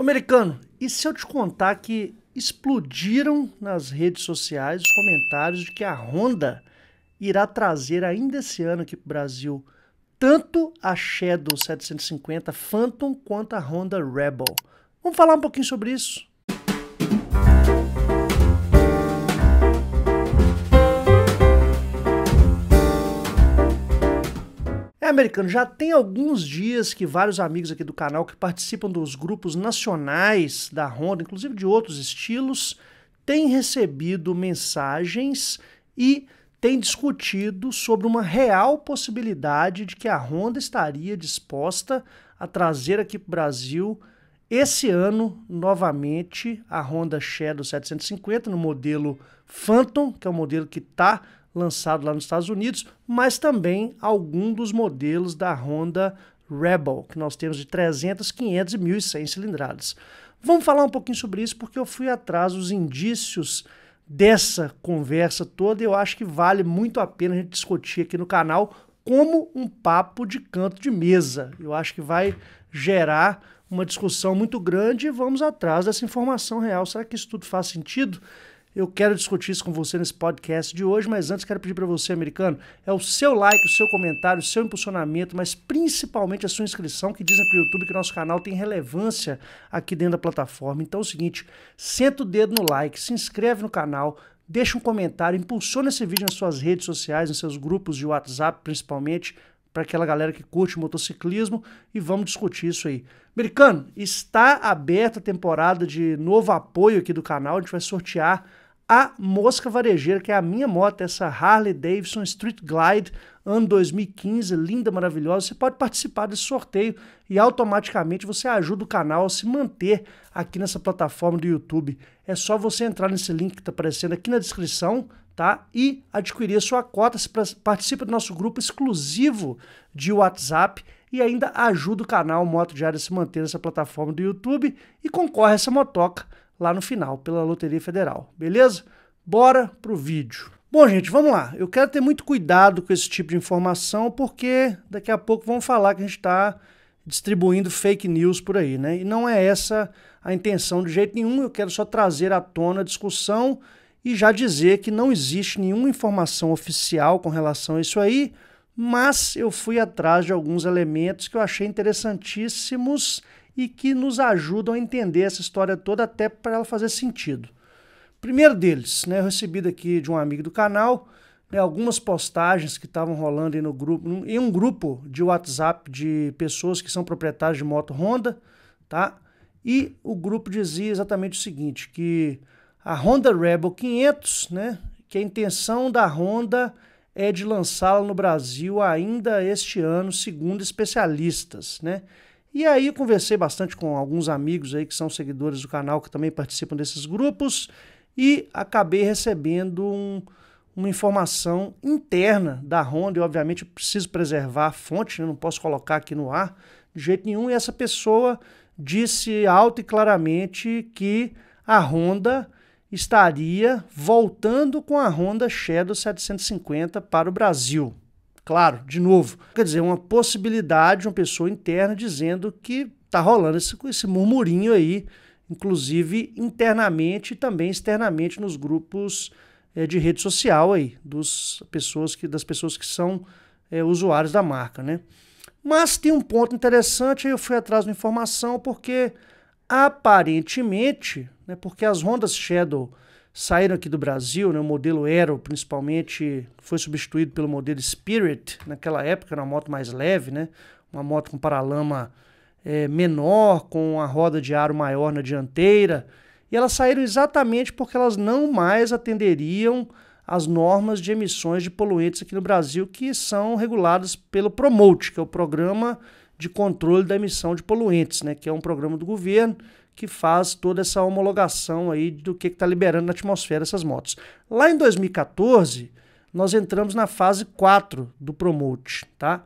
americano, e se eu te contar que explodiram nas redes sociais os comentários de que a Honda irá trazer ainda esse ano aqui para o Brasil tanto a Shadow 750 Phantom quanto a Honda Rebel. Vamos falar um pouquinho sobre isso? É, americano, já tem alguns dias que vários amigos aqui do canal que participam dos grupos nacionais da Honda, inclusive de outros estilos, têm recebido mensagens e têm discutido sobre uma real possibilidade de que a Honda estaria disposta a trazer aqui para o Brasil esse ano, novamente, a Honda Shadow 750 no modelo Phantom, que é o modelo que está lançado lá nos Estados Unidos, mas também algum dos modelos da Honda Rebel, que nós temos de 300, 500 e 1.100 cilindradas. Vamos falar um pouquinho sobre isso porque eu fui atrás dos indícios dessa conversa toda e eu acho que vale muito a pena a gente discutir aqui no canal como um papo de canto de mesa. Eu acho que vai gerar uma discussão muito grande e vamos atrás dessa informação real. Será que isso tudo faz sentido? Eu quero discutir isso com você nesse podcast de hoje, mas antes quero pedir para você, americano, é o seu like, o seu comentário, o seu impulsionamento, mas principalmente a sua inscrição, que dizem para o YouTube que nosso canal tem relevância aqui dentro da plataforma. Então é o seguinte, senta o dedo no like, se inscreve no canal, deixa um comentário, impulsiona esse vídeo nas suas redes sociais, nos seus grupos de WhatsApp principalmente, para aquela galera que curte motociclismo e vamos discutir isso aí. Americano, está aberta a temporada de novo apoio aqui do canal, a gente vai sortear a mosca varejeira, que é a minha moto, essa Harley Davidson Street Glide, ano 2015, linda, maravilhosa. Você pode participar desse sorteio e automaticamente você ajuda o canal a se manter aqui nessa plataforma do YouTube. É só você entrar nesse link que está aparecendo aqui na descrição, tá? E adquirir a sua cota, se participa do nosso grupo exclusivo de WhatsApp e ainda ajuda o canal Moto Diário a se manter nessa plataforma do YouTube e concorre a essa motoca lá no final pela Loteria Federal, beleza? Bora pro vídeo. Bom, gente, vamos lá. Eu quero ter muito cuidado com esse tipo de informação porque daqui a pouco vão falar que a gente está distribuindo fake news por aí, né? E não é essa a intenção de jeito nenhum. Eu quero só trazer à tona a discussão e já dizer que não existe nenhuma informação oficial com relação a isso aí, mas eu fui atrás de alguns elementos que eu achei interessantíssimos e que nos ajudam a entender essa história toda até para ela fazer sentido. Primeiro deles, né, eu recebi daqui de um amigo do canal né, algumas postagens que estavam rolando aí no grupo, em um grupo de WhatsApp de pessoas que são proprietários de moto Honda, tá? E o grupo dizia exatamente o seguinte, que a Honda Rebel 500, né, que a intenção da Honda é de lançá-la no Brasil ainda este ano, segundo especialistas, né? E aí conversei bastante com alguns amigos aí que são seguidores do canal, que também participam desses grupos, e acabei recebendo um, uma informação interna da Honda, e obviamente preciso preservar a fonte, né? não posso colocar aqui no ar de jeito nenhum, e essa pessoa disse alto e claramente que a Honda estaria voltando com a Honda Shadow 750 para o Brasil. Claro, de novo, quer dizer, uma possibilidade de uma pessoa interna dizendo que está rolando esse, esse murmurinho aí, inclusive internamente e também externamente nos grupos é, de rede social aí, dos pessoas que, das pessoas que são é, usuários da marca, né? Mas tem um ponto interessante, aí eu fui atrás da informação, porque aparentemente, né, porque as rondas Shadow saíram aqui do Brasil, né, o modelo Aero principalmente foi substituído pelo modelo Spirit, naquela época era uma moto mais leve, né, uma moto com paralama é, menor, com a roda de aro maior na dianteira, e elas saíram exatamente porque elas não mais atenderiam às normas de emissões de poluentes aqui no Brasil, que são reguladas pelo Promote, que é o Programa de Controle da Emissão de Poluentes, né, que é um programa do governo que faz toda essa homologação aí do que está liberando na atmosfera essas motos. Lá em 2014, nós entramos na fase 4 do Promote, tá?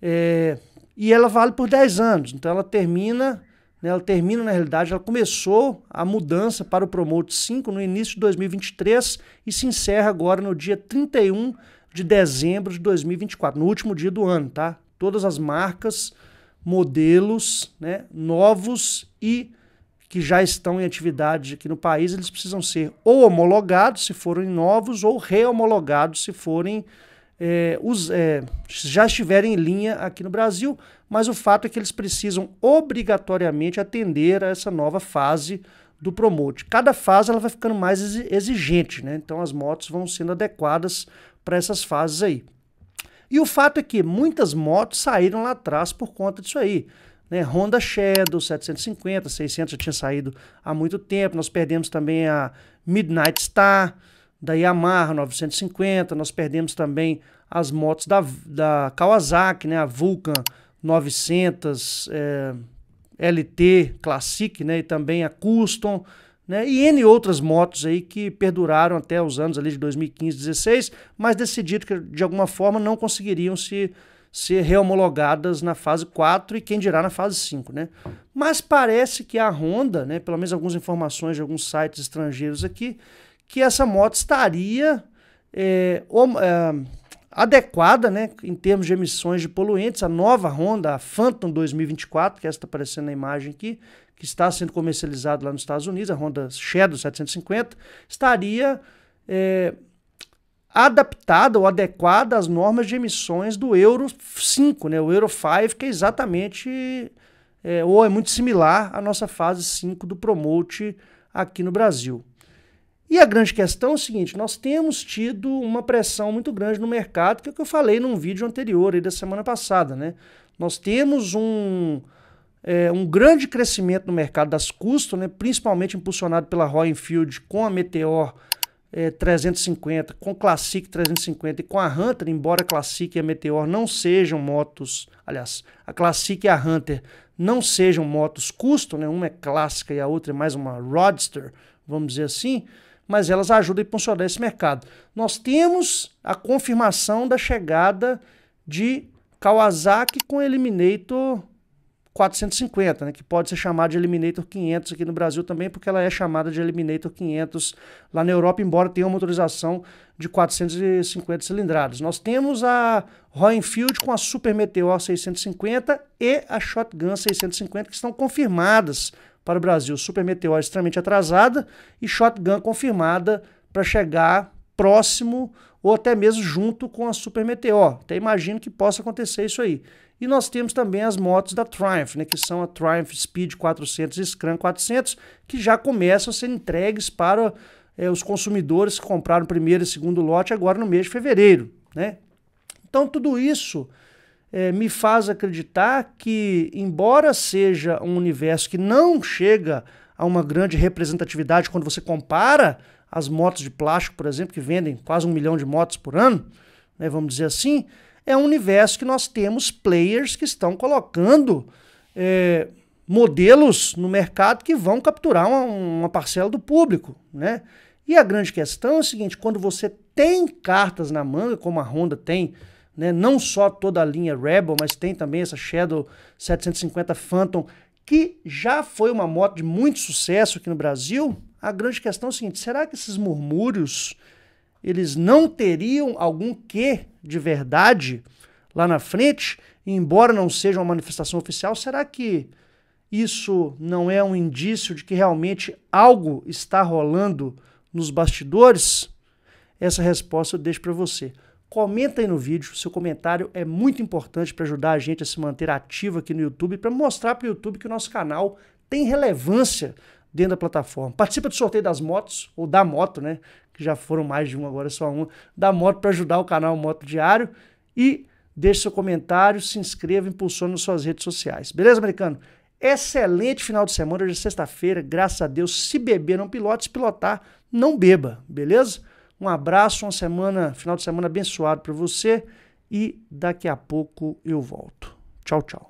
É, e ela vale por 10 anos, então ela termina, né, ela termina na realidade, ela começou a mudança para o Promote 5 no início de 2023 e se encerra agora no dia 31 de dezembro de 2024, no último dia do ano, tá? Todas as marcas, modelos, né, novos e que já estão em atividade aqui no país, eles precisam ser ou homologados se forem novos ou rehomologados se forem é, os, é, já estiverem em linha aqui no Brasil, mas o fato é que eles precisam obrigatoriamente atender a essa nova fase do promote. Cada fase ela vai ficando mais exigente, né? Então as motos vão sendo adequadas para essas fases aí. E o fato é que muitas motos saíram lá atrás por conta disso aí. Né? Honda Shadow 750, 600 já tinha saído há muito tempo. Nós perdemos também a Midnight Star da Yamaha 950. Nós perdemos também as motos da, da Kawasaki, né? a Vulcan 900 é, LT Classic né? e também a Custom. Né, e N outras motos aí que perduraram até os anos ali de 2015, 16, mas decidido que de alguma forma não conseguiriam se ser homologadas na fase 4 e quem dirá na fase 5, né? Mas parece que a Honda, né, pelo menos algumas informações de alguns sites estrangeiros aqui, que essa moto estaria é, é, adequada, né, em termos de emissões de poluentes, a nova Honda, a Phantom 2024, que essa é está aparecendo na imagem aqui, que está sendo comercializada lá nos Estados Unidos, a Honda Shadow 750, estaria... É, adaptada ou adequada às normas de emissões do Euro 5, né? o Euro 5, que é exatamente, é, ou é muito similar à nossa fase 5 do Promote aqui no Brasil. E a grande questão é o seguinte: nós temos tido uma pressão muito grande no mercado, que é o que eu falei num vídeo anterior aí da semana passada. Né? Nós temos um, é, um grande crescimento no mercado das custos, né? principalmente impulsionado pela Roy com a Meteor é, 350, com Classic 350 e com a Hunter, embora a Classic e a Meteor não sejam motos, aliás, a Classic e a Hunter não sejam motos custom, né? uma é clássica e a outra é mais uma roadster, vamos dizer assim, mas elas ajudam a impulsionar esse mercado. Nós temos a confirmação da chegada de Kawasaki com Eliminator 450, né, que pode ser chamada de Eliminator 500 aqui no Brasil também, porque ela é chamada de Eliminator 500 lá na Europa, embora tenha uma motorização de 450 cilindradas. Nós temos a Roenfield com a Super Meteor 650 e a Shotgun 650 que estão confirmadas para o Brasil. Super Meteor é extremamente atrasada e Shotgun confirmada para chegar próximo ou até mesmo junto com a Super Meteor. Até imagino que possa acontecer isso aí. E nós temos também as motos da Triumph, né, que são a Triumph Speed 400 e Scram 400, que já começam a ser entregues para é, os consumidores que compraram o primeiro e segundo lote agora no mês de fevereiro. Né? Então, tudo isso é, me faz acreditar que, embora seja um universo que não chega a uma grande representatividade quando você compara as motos de plástico, por exemplo, que vendem quase um milhão de motos por ano, né, vamos dizer assim, é um universo que nós temos players que estão colocando é, modelos no mercado que vão capturar uma, uma parcela do público, né? E a grande questão é o seguinte: quando você tem cartas na manga, como a Honda tem, né, não só toda a linha Rebel, mas tem também essa Shadow 750 Phantom, que já foi uma moto de muito sucesso aqui no Brasil, a grande questão é o seguinte: será que esses murmúrios eles não teriam algum quê de verdade lá na frente, embora não seja uma manifestação oficial, será que isso não é um indício de que realmente algo está rolando nos bastidores? Essa resposta eu deixo para você. Comenta aí no vídeo, seu comentário é muito importante para ajudar a gente a se manter ativo aqui no YouTube, para mostrar para o YouTube que o nosso canal tem relevância dentro da plataforma. Participa do sorteio das motos, ou da moto, né? Que já foram mais de uma, agora é só uma. Da moto para ajudar o canal Moto Diário. E deixe seu comentário, se inscreva, impulsione nas suas redes sociais. Beleza, americano? Excelente final de semana, hoje é sexta-feira, graças a Deus. Se beber, não pilote, se pilotar, não beba, beleza? Um abraço, uma semana, final de semana abençoado para você e daqui a pouco eu volto. Tchau, tchau.